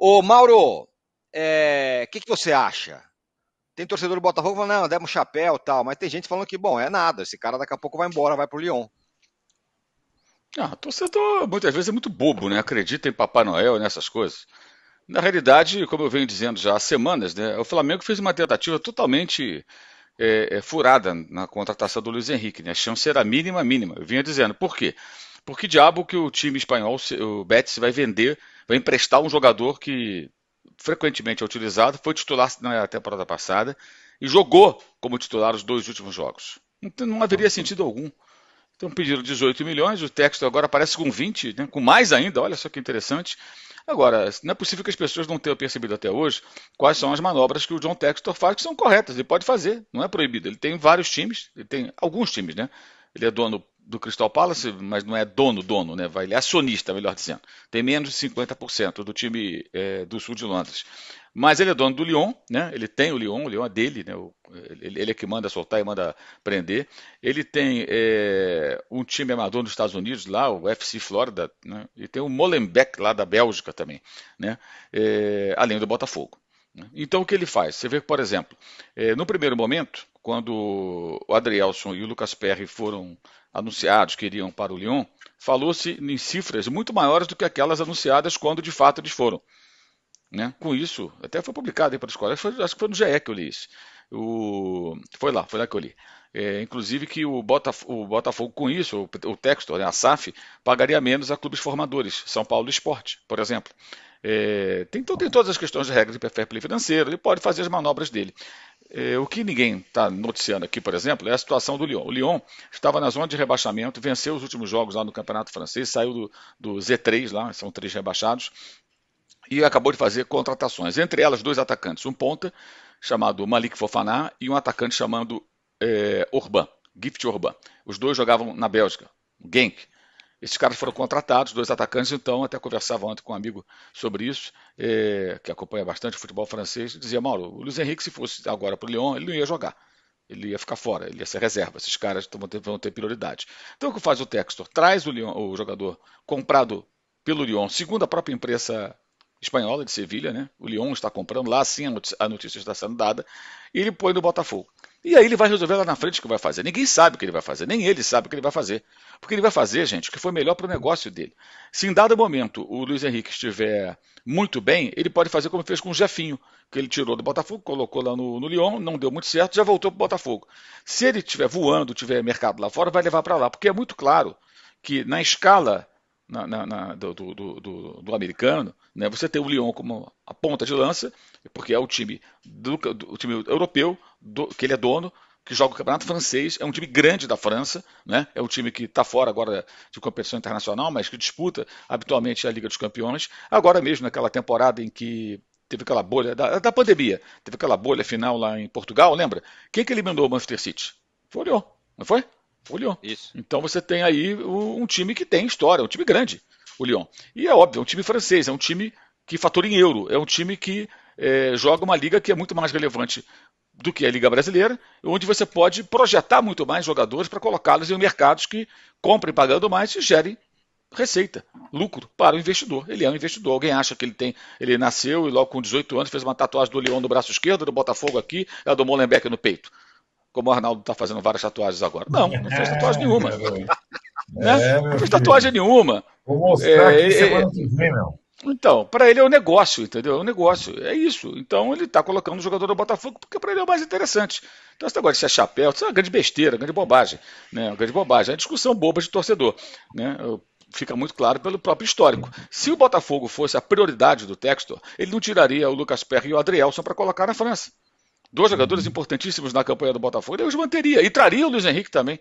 Ô, Mauro, o é, que, que você acha? Tem torcedor do Botafogo falando, não, demos um chapéu e tal, mas tem gente falando que, bom, é nada, esse cara daqui a pouco vai embora, vai pro Lyon. Ah, torcedor muitas vezes é muito bobo, né? Acredita em Papai Noel, nessas coisas. Na realidade, como eu venho dizendo já há semanas, né, o Flamengo fez uma tentativa totalmente é, é, furada na contratação do Luiz Henrique. Né? A chance era mínima, mínima. Eu vinha dizendo, por quê? Por que diabo que o time espanhol, o Betis, vai vender vai emprestar um jogador que frequentemente é utilizado, foi titular na temporada passada e jogou como titular os dois últimos jogos. Então não haveria sentido algum. Então pediram 18 milhões, o texto agora aparece com 20, né? com mais ainda, olha só que interessante. Agora, não é possível que as pessoas não tenham percebido até hoje quais são as manobras que o John Textor faz, que são corretas, ele pode fazer, não é proibido. Ele tem vários times, ele tem alguns times, né? Ele é dono do Crystal Palace, mas não é dono, dono, né? Vai, ele é acionista, melhor dizendo. Tem menos de 50% do time é, do sul de Londres. Mas ele é dono do Lyon, né? Ele tem o Lyon, o Lyon é dele, né? ele, é que manda soltar e manda prender. Ele tem é, um time amador nos Estados Unidos, lá, o FC Florida, né? E tem o Molenbeek lá da Bélgica também, né? É, além do Botafogo. Né? Então o que ele faz? Você vê, por exemplo, é, no primeiro momento, quando o Adrielson e o Lucas Perry foram anunciados que iriam para o Lyon, falou-se em cifras muito maiores do que aquelas anunciadas quando de fato eles foram. Né? Com isso, até foi publicado aí para a escola, foi, acho que foi no GE que eu li isso. O, foi lá, foi lá que eu li. É, inclusive que o, Botaf o, Botafogo, com isso, o, o texto, né, a SAF, pagaria menos a clubes formadores, São Paulo Esporte, por exemplo. É, tem, então tem todas as questões de regras de fair play financeiro, ele pode fazer as manobras dele. É, o que ninguém está noticiando aqui, por exemplo, é a situação do Lyon. O Lyon estava na zona de rebaixamento, venceu os últimos jogos lá no Campeonato Francês, saiu do, do Z3 lá, são três rebaixados, e acabou de fazer contratações. Entre elas, dois atacantes, um ponta chamado Malik Fofaná e um atacante chamado é, Orban, Gift Orban. Os dois jogavam na Bélgica, Genk. Esses caras foram contratados, dois atacantes, então, até conversava ontem com um amigo sobre isso, é, que acompanha bastante o futebol francês, dizia, Mauro, o Luiz Henrique, se fosse agora para o Lyon, ele não ia jogar. Ele ia ficar fora, ele ia ser reserva. Esses caras vão ter, vão ter prioridade. Então, o que faz o Textor? Traz o, Lyon, o jogador comprado pelo Lyon, segundo a própria imprensa espanhola de Sevilha, né? O Lyon está comprando, lá sim a notícia, a notícia está sendo dada, e ele põe no Botafogo. E aí ele vai resolver lá na frente o que vai fazer. Ninguém sabe o que ele vai fazer, nem ele sabe o que ele vai fazer. Porque ele vai fazer, gente, o que foi melhor para o negócio dele. Se em dado momento o Luiz Henrique estiver muito bem, ele pode fazer como fez com o Jefinho, que ele tirou do Botafogo, colocou lá no, no Lyon, não deu muito certo, já voltou para o Botafogo. Se ele estiver voando, tiver mercado lá fora, vai levar para lá. Porque é muito claro que na escala na, na, na, do, do, do, do, americano, né? você tem o Lyon como a ponta de lança, porque é o time, do, o time europeu, que ele é dono, que joga o campeonato francês, é um time grande da França, né? é um time que está fora agora de competição internacional, mas que disputa habitualmente a Liga dos Campeões. Agora mesmo, naquela temporada em que teve aquela bolha da, da pandemia, teve aquela bolha final lá em Portugal, lembra? Quem que eliminou o Manchester City? Foi o Lyon, não foi? O Lyon. Isso. Então você tem aí um time que tem história, um time grande, o Lyon. E é óbvio, é um time francês, é um time que fatura em euro, é um time que é, joga uma liga que é muito mais relevante do que a Liga Brasileira, onde você pode projetar muito mais jogadores para colocá-los em mercados que comprem pagando mais e gerem receita, lucro para o investidor. Ele é um investidor. Alguém acha que ele tem, ele nasceu e logo com 18 anos fez uma tatuagem do Leão no braço esquerdo, do Botafogo aqui, a do Molenbeek no peito como o Arnaldo está fazendo várias tatuagens agora. Não, não fez é, tatuagem nenhuma. né? É, não fez tatuagem filho. nenhuma. Vou mostrar é, aqui é, semana que vem, meu. Então, para ele é um negócio, entendeu? É um negócio, é isso. Então ele está colocando o jogador do Botafogo porque para ele é o mais interessante. Então esse negócio de ser chapéu, isso é uma grande besteira, uma grande bobagem, né? Uma grande bobagem, é uma discussão boba de torcedor, né? Fica muito claro pelo próprio histórico. Se o Botafogo fosse a prioridade do Textor, ele não tiraria o Lucas Perry e o Adrielson para colocar na França. Dois jogadores uhum. importantíssimos na campanha do Botafogo, eu os manteria. E traria o Luiz Henrique também.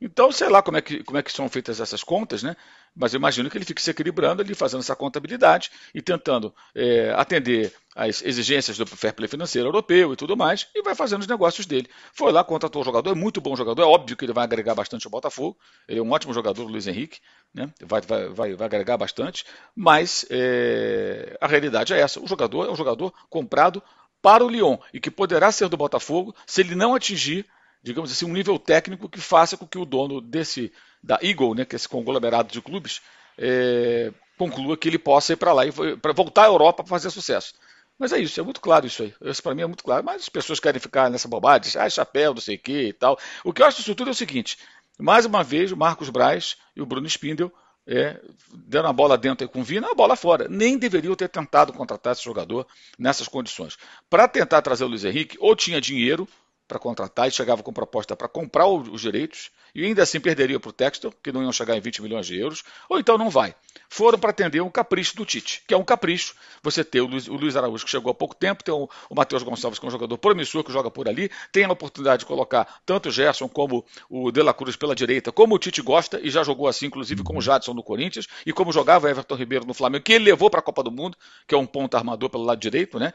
Então, sei lá como é que, como é que são feitas essas contas, né? Mas eu imagino que ele fique se equilibrando ali, fazendo essa contabilidade e tentando é, atender às exigências do fair play financeiro europeu e tudo mais, e vai fazendo os negócios dele. Foi lá, contratou o jogador, é muito bom jogador, é óbvio que ele vai agregar bastante ao Botafogo, ele é um ótimo jogador, o Luiz Henrique, né? vai, vai, vai, vai agregar bastante, mas é, a realidade é essa, o jogador é um jogador comprado para o Lyon e que poderá ser do Botafogo se ele não atingir, digamos assim, um nível técnico que faça com que o dono desse da Eagle, né, que é esse conglomerado de clubes, é, conclua que ele possa ir para lá e para voltar à Europa para fazer sucesso. Mas é isso, é muito claro isso aí. Isso para mim é muito claro. Mas as pessoas querem ficar nessa bobagem, ah, chapéu, não sei o que e tal. O que eu acho disso tudo é o seguinte: mais uma vez, o Marcos Braz e o Bruno Spindel é, deram a bola dentro com Vina, a bola fora. Nem deveriam ter tentado contratar esse jogador nessas condições. Para tentar trazer o Luiz Henrique, ou tinha dinheiro, para contratar e chegava com proposta para comprar os direitos e ainda assim perderia para o Textor, que não iam chegar em 20 milhões de euros, ou então não vai. Foram para atender um capricho do Tite, que é um capricho. Você ter o Luiz, o Luiz Araújo, que chegou há pouco tempo, tem o, o Matheus Gonçalves, que é um jogador promissor, que joga por ali, tem a oportunidade de colocar tanto o Gerson como o De La Cruz pela direita, como o Tite gosta, e já jogou assim, inclusive com o Jadson no Corinthians, e como jogava Everton Ribeiro no Flamengo, que ele levou para a Copa do Mundo, que é um ponto armador pelo lado direito, né?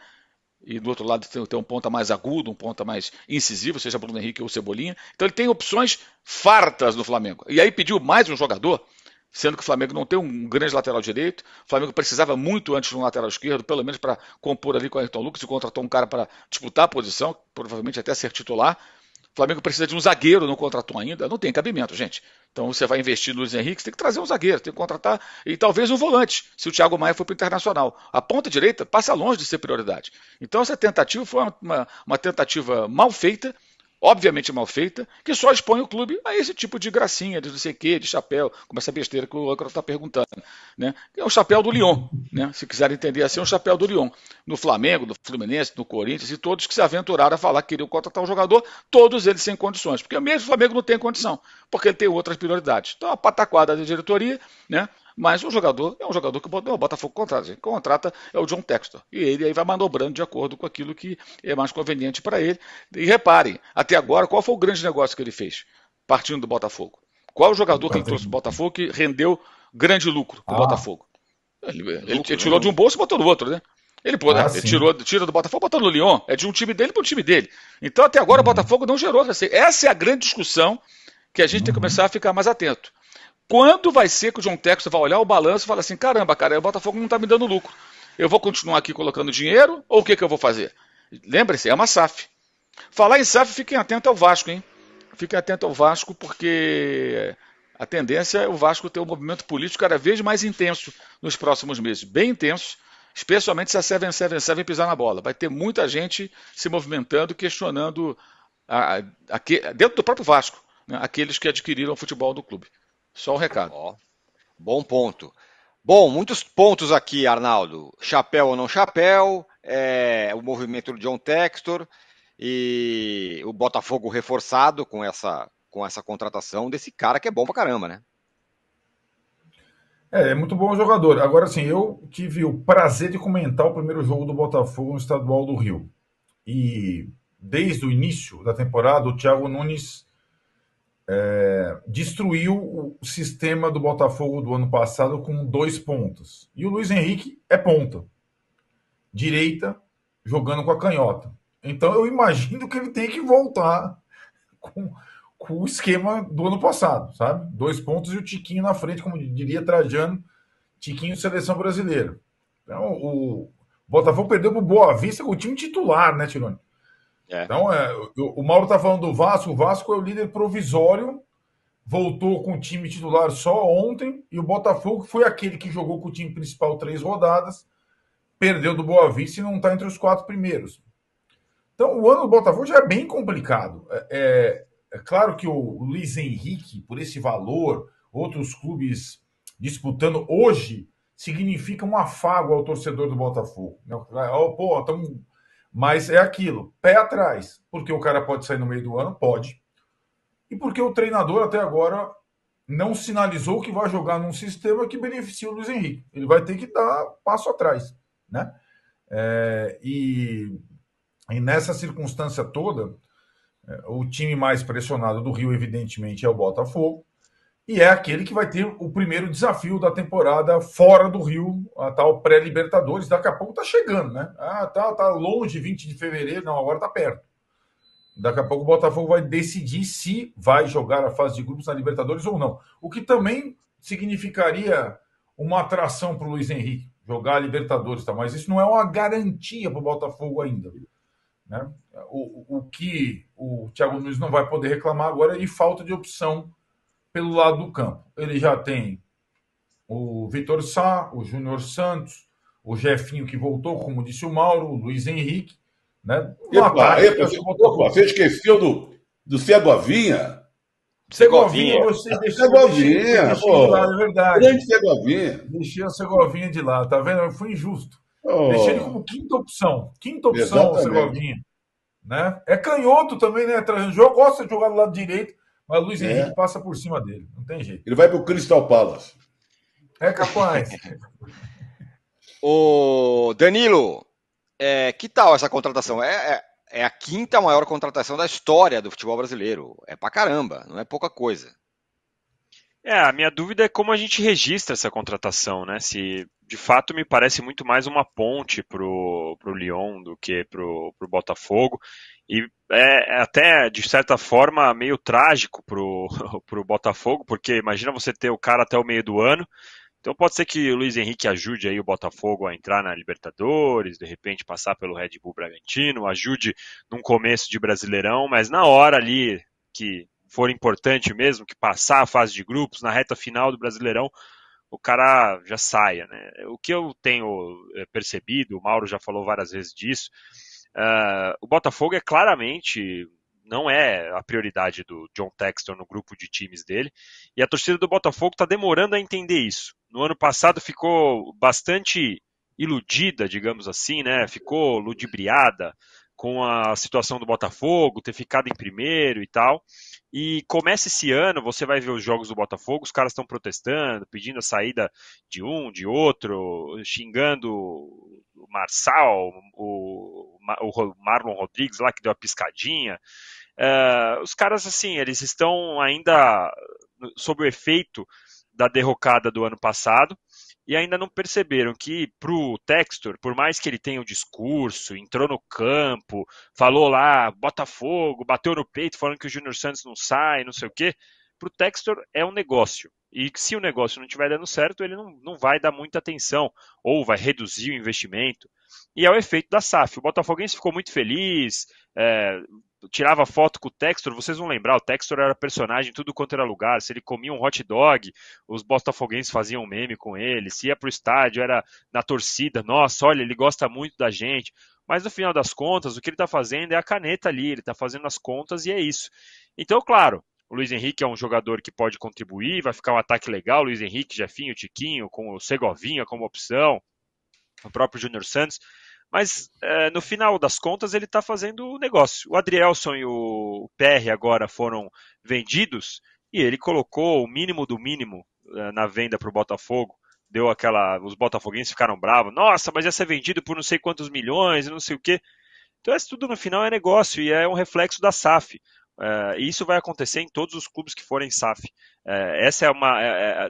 e do outro lado tem, tem um ponta mais agudo, um ponta mais incisivo, seja Bruno Henrique ou Cebolinha. Então ele tem opções fartas no Flamengo. E aí pediu mais um jogador, sendo que o Flamengo não tem um grande lateral direito. O Flamengo precisava muito antes de um lateral esquerdo, pelo menos para compor ali com o Ayrton Lucas e contratou um cara para disputar a posição, provavelmente até ser titular. O Flamengo precisa de um zagueiro, não contratou ainda, não tem cabimento, gente. Então você vai investir no Luiz Henrique, tem que trazer um zagueiro, tem que contratar e talvez um volante, se o Thiago Maia for para o Internacional. A ponta direita passa longe de ser prioridade. Então essa tentativa foi uma, uma, uma tentativa mal feita obviamente mal feita, que só expõe o clube a esse tipo de gracinha, de não sei o quê, de chapéu, como essa besteira que o âncora está perguntando. Né? É o chapéu do Lyon, né? se quiser entender assim, é o chapéu do Lyon. No Flamengo, no Fluminense, no Corinthians, e todos que se aventuraram a falar que queriam contratar um jogador, todos eles sem condições, porque mesmo o Flamengo não tem condição, porque ele tem outras prioridades. Então, a pataquada da diretoria, né? Mas o jogador é um jogador que o Botafogo contrata. Quem contrata é o John Textor. E ele aí vai manobrando de acordo com aquilo que é mais conveniente para ele. E reparem, até agora, qual foi o grande negócio que ele fez partindo do Botafogo? Qual o jogador que ele trouxe do Botafogo que rendeu grande lucro para o ah. Botafogo? Ele, ele, ele, tirou né? de um bolso e botou no outro, né? Ele, ah, ele é, tirou, tira do Botafogo, botou no Lyon. É de um time dele para o time dele. Então, até agora, uhum. o Botafogo não gerou receita. Essa é a grande discussão que a gente uhum. tem que uhum. começar a ficar mais atento. Quando vai ser que o John Textor vai olhar o balanço e falar assim: caramba, cara, o Botafogo não está me dando lucro. Eu vou continuar aqui colocando dinheiro ou o que, que eu vou fazer? Lembre-se, é uma SAF. Falar em SAF, fiquem atentos ao Vasco, hein? Fiquem atentos ao Vasco, porque a tendência é o Vasco ter um movimento político cada vez mais intenso nos próximos meses bem intenso, especialmente se a 777 pisar na bola. Vai ter muita gente se movimentando, questionando a, a, a, dentro do próprio Vasco né, aqueles que adquiriram o futebol do clube. Só um recado. bom ponto. Bom, muitos pontos aqui, Arnaldo. Chapéu ou não chapéu, é, o movimento do John Textor e o Botafogo reforçado com essa, com essa contratação desse cara que é bom pra caramba, né? É, é muito bom jogador. Agora assim eu tive o prazer de comentar o primeiro jogo do Botafogo no Estadual do Rio. E desde o início da temporada, o Thiago Nunes é, destruiu o sistema do Botafogo do ano passado com dois pontos. E o Luiz Henrique é ponta. Direita, jogando com a canhota. Então eu imagino que ele tem que voltar com, com, o esquema do ano passado, sabe? Dois pontos e o Tiquinho na frente, como diria Trajano, Tiquinho seleção brasileira. Então o Botafogo perdeu para o Boa Vista com o time titular, né, Tirone? É. Então, é, o, o Mauro está falando do Vasco. O Vasco é o líder provisório, voltou com o time titular só ontem. E o Botafogo foi aquele que jogou com o time principal três rodadas, perdeu do Boa Vista e não está entre os quatro primeiros. Então, o ano do Botafogo já é bem complicado. É, é, é claro que o Luiz Henrique, por esse valor, outros clubes disputando hoje significa um afago ao torcedor do Botafogo. Né? Pô, estamos mas é aquilo, pé atrás, porque o cara pode sair no meio do ano, pode. E porque o treinador até agora não sinalizou que vai jogar num sistema que beneficie o Luiz Henrique. Ele vai ter que dar passo atrás, né? É, e, e, nessa circunstância toda, é, o time mais pressionado do Rio, evidentemente, é o Botafogo. E é aquele que vai ter o primeiro desafio da temporada fora do Rio, a tal pré-Libertadores. Daqui a pouco tá chegando, né? Ah, tá, tá longe, 20 de fevereiro. Não, agora tá perto. Daqui a pouco o Botafogo vai decidir se vai jogar a fase de grupos na Libertadores ou não. O que também significaria uma atração para o Luiz Henrique jogar a Libertadores, tá? mas isso não é uma garantia para o Botafogo ainda. Né? O, o, o que o Thiago Nunes não vai poder reclamar agora é de falta de opção pelo lado do campo. Ele já tem o Vitor Sá, o Júnior Santos, o Jefinho que voltou, como disse o Mauro, o Luiz Henrique. Né? epa, epa, você, opa, você esqueceu do, do Cegovinha? Segovinha, você deixou. Cego deixou, pô, de lado, é verdade. Grande Segovinha. Deixei a Segovinha de lá, tá vendo? Eu fui injusto. Oh. Deixei ele como quinta opção. Quinta opção, Exatamente. o Segovinha. Né? É canhoto também, né? Eu gosta de jogar do lado direito, mas o Luiz é. Henrique passa por cima dele, não tem jeito. Ele vai pro Crystal Palace. É capaz. o Danilo, é, que tal essa contratação? É, é, é, a quinta maior contratação da história do futebol brasileiro. É pra caramba, não é pouca coisa. É, a minha dúvida é como a gente registra essa contratação, né? Se de fato me parece muito mais uma ponte pro, pro Lyon do que pro, pro Botafogo. E é, é até, de certa forma, meio trágico pro, pro Botafogo, porque imagina você ter o cara até o meio do ano. Então pode ser que o Luiz Henrique ajude aí o Botafogo a entrar na Libertadores, de repente passar pelo Red Bull Bragantino, ajude num começo de Brasileirão, mas na hora ali que for importante mesmo, que passar a fase de grupos na reta final do Brasileirão, o cara já saia. Né? O que eu tenho eh, percebido, o Mauro já falou várias vezes disso, uh, o Botafogo é claramente não é a prioridade do John Texton no grupo de times dele, e a torcida do Botafogo está demorando a entender isso. No ano passado ficou bastante iludida, digamos assim, né? ficou ludibriada com a situação do Botafogo, ter ficado em primeiro e tal. E começa esse ano, você vai ver os jogos do Botafogo, os caras estão protestando, pedindo a saída de um, de outro, xingando o Marçal, o, o Marlon Rodrigues lá que deu a piscadinha. Uh, os caras, assim, eles estão ainda sob o efeito da derrocada do ano passado e ainda não perceberam que para o Textor, por mais que ele tenha o um discurso, entrou no campo, falou lá Botafogo, bateu no peito falando que o Júnior Santos não sai, não sei o quê, para o Textor é um negócio. E se o negócio não estiver dando certo, ele não, não vai dar muita atenção ou vai reduzir o investimento. E é o efeito da SAF. O Botafoguense ficou muito feliz, é, tirava foto com o Textor, vocês vão lembrar, o Textor era personagem tudo quanto era lugar, se ele comia um hot dog, os botafoguenses faziam meme com ele, se ia pro estádio, era na torcida, nossa, olha, ele gosta muito da gente, mas no final das contas, o que ele está fazendo é a caneta ali, ele está fazendo as contas e é isso. Então, claro, o Luiz Henrique é um jogador que pode contribuir, vai ficar um ataque legal, Luiz Henrique, Jefinho, Tiquinho, com o Segovinha como opção, o próprio Júnior Santos, mas é, no final das contas ele está fazendo o negócio. O Adrielson e o PR agora foram vendidos e ele colocou o mínimo do mínimo é, na venda para o Botafogo. Deu aquela. Os Botafoguinhos ficaram bravos. Nossa, mas ia ser vendido por não sei quantos milhões e não sei o quê. Então, isso tudo no final é negócio e é um reflexo da SAF. É, e isso vai acontecer em todos os clubes que forem SAF. É, essa é uma. É,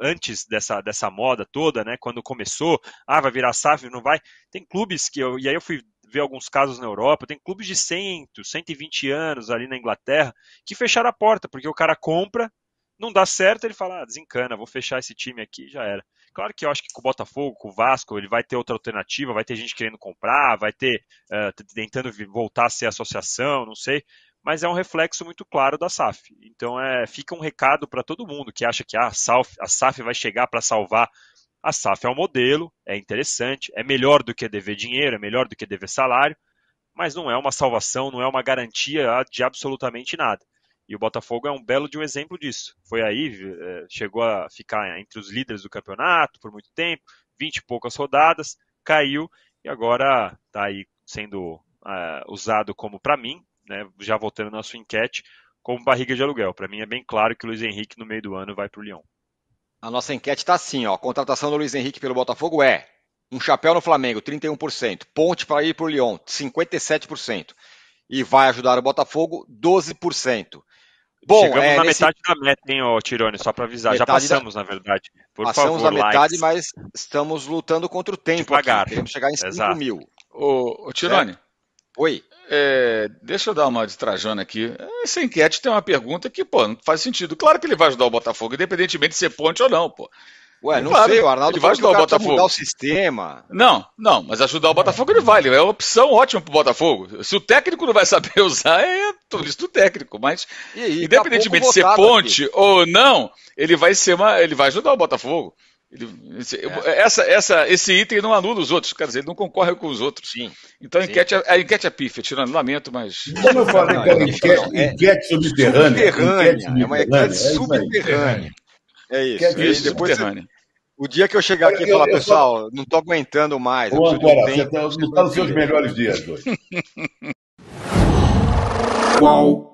antes dessa, dessa moda toda, né? Quando começou, ah, vai virar SAF, não vai. Tem clubes que eu. E aí eu fui ver alguns casos na Europa, tem clubes de 100, 120 anos ali na Inglaterra que fecharam a porta, porque o cara compra, não dá certo, ele fala, ah, desencana, vou fechar esse time aqui já era. Claro que eu acho que com o Botafogo, com o Vasco, ele vai ter outra alternativa, vai ter gente querendo comprar, vai ter uh, tentando voltar a ser associação, não sei, mas é um reflexo muito claro da SAF. Então é, fica um recado para todo mundo que acha que ah, a, SAF, a SAF vai chegar para salvar. A SAF é um modelo, é interessante, é melhor do que dever dinheiro, é melhor do que dever salário, mas não é uma salvação, não é uma garantia de absolutamente nada. E o Botafogo é um belo de um exemplo disso. Foi aí, eh, chegou a ficar entre os líderes do campeonato por muito tempo, 20 e poucas rodadas, caiu e agora está aí sendo uh, usado como, para mim, né, já voltando na sua enquete, como barriga de aluguel. Para mim é bem claro que o Luiz Henrique no meio do ano vai para o Lyon. A nossa enquete está assim, ó. Contratação do Luiz Henrique pelo Botafogo é um chapéu no Flamengo, 31%, ponte para ir para o Lyon, 57%, e vai ajudar o Botafogo, 12%. Bom, Chegamos é, na nesse... metade da meta, hein, ô, Tirone, só para avisar. Metade Já passamos, da... na verdade. Por passamos favor, a metade, likes. mas estamos lutando contra o tempo. Devagar. Queremos chegar em 5 mil. Ô, ô Tirone, certo? É? Oi. É, deixa eu dar uma de aqui. Essa enquete tem uma pergunta que, pô, não faz sentido. Claro que ele vai ajudar o Botafogo, independentemente de ser ponte ou não, pô. Ué, não claro, sei, o Arnaldo ele vai ajudar o, o Botafogo. mudar o sistema. Não, não, mas ajudar o Botafogo ele vai, ele é uma opção ótima pro Botafogo. Se o técnico não vai saber usar, é tudo isso do técnico, mas e, e tá independentemente de ser ponte aqui. ou não, ele vai ser uma, ele vai ajudar o Botafogo. Ele, é. essa, essa, esse item não anula os outros, quer dizer, ele não concorre com os outros. Sim. Então a enquete, é, a enquete é pífia, tirando, lamento, mas. Como eu falo, não, é enquete, é, enquete subterrânea. É subterrânea, enquete subterrânea, é uma enquete subterrânea. É isso. É isso, depois subterrânea. O dia que eu chegar eu, aqui e falar, eu, eu, pessoal, não estou aguentando mais. Ô, Ancora, você está tá nos seus melhores dias hoje. Qual